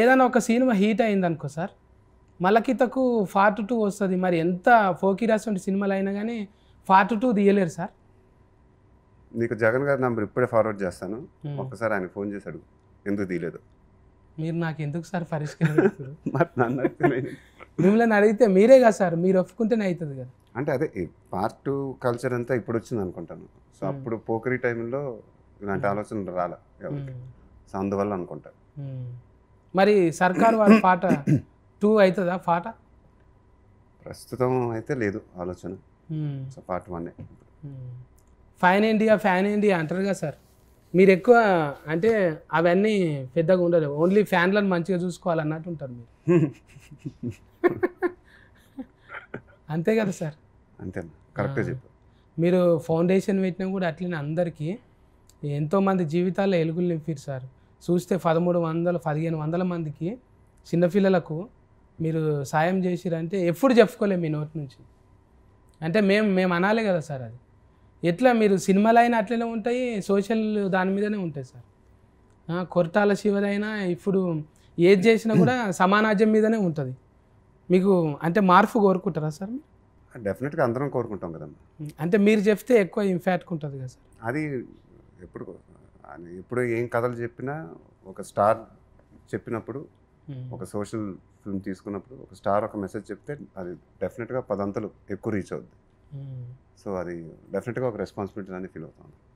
ఏదైనా ఒక cinema hit అయిందనుకో సార్ మలకితకు ఫార్ట్ టూ వస్తుంది మరి ఎంత ఫోకిరాస్ వంటి సినిమాలు అయినా కానీ ఫార్ట్ టూ తీయలేరు సార్ నీకు జగన్ గారి నంబర్ ఇప్పుడే ఫార్వర్డ్ చేస్తాను ఒకసారి ఆయన ఫోన్ చేశాడు ఎందుకు తీయలేదు మీరు నాకు ఎందుకు సార్ పరిష్కారం మిమ్మల్ని అడిగితే మీరే కదా సార్ మీరు ఒప్పుకుంటేనే అవుతుంది కదా అంటే అదే పార్ట్ టూ కల్చర్ అంతా ఇప్పుడు వచ్చింది అనుకుంటాను సో అప్పుడు పోకరి టైంలో ఇలాంటి ఆలోచనలు రాలే సో అందువల్ల అనుకుంటాను మరి సర్కారు వారి పాట టూ అవుతుందా పాట ప్రస్తుతం అయితే లేదు ఆలోచన part one pan India fan India అంటారు కదా సార్ మీరు ఎక్కువ అంటే అవన్నీ పెద్దగా ఉండలేవు ఓన్లీ ఫ్యాన్లను మంచిగా చూసుకోవాలన్నట్టు ఉంటారు మీరు అంతే కదా సార్ అంతే కరెక్ట్ చెప్పు మీరు ఫౌండేషన్ పెట్టినా కూడా అట్లనే అందరికీ ఎంతోమంది జీవితాల్లో ఎలుగులు నింపారు సార్ చూస్తే పదమూడు వందలు పదిహేను వందల మందికి చిన్నపిల్లలకు మీరు సాయం చేసిరంటే ఎప్పుడు చెప్పుకోలేము మీ నోటి నుంచి అంటే మేము మేము అనాలి కదా సార్ అది ఎట్లా మీరు సినిమాలు అయినా అట్లనే ఉంటాయి సోషల్ దాని మీదనే ఉంటాయి సార్ కొరటాల శివరైనా ఇప్పుడు ఏది చేసినా కూడా సమానాజ్యం మీదనే ఉంటుంది మీకు అంటే మార్పు కోరుకుంటారా సార్ డెఫినెట్గా అందరం కోరుకుంటాం కదమ్మా అంటే మీరు చెప్తే ఎక్కువ ఇంపాక్ట్ ఉంటుంది కదా సార్ అది ఎప్పుడు అని ఇప్పుడు ఏం కథలు చెప్పినా ఒక స్టార్ చెప్పినప్పుడు ఒక సోషల్ ఫిల్మ్ తీసుకున్నప్పుడు ఒక స్టార్ ఒక మెసేజ్ చెప్తే అది డెఫినెట్గా పదంతలు ఎక్కువ రీచ్ అవుద్ది సో అది డెఫినెట్గా ఒక రెస్పాన్సిబిలిటీ అని ఫీల్ అవుతాను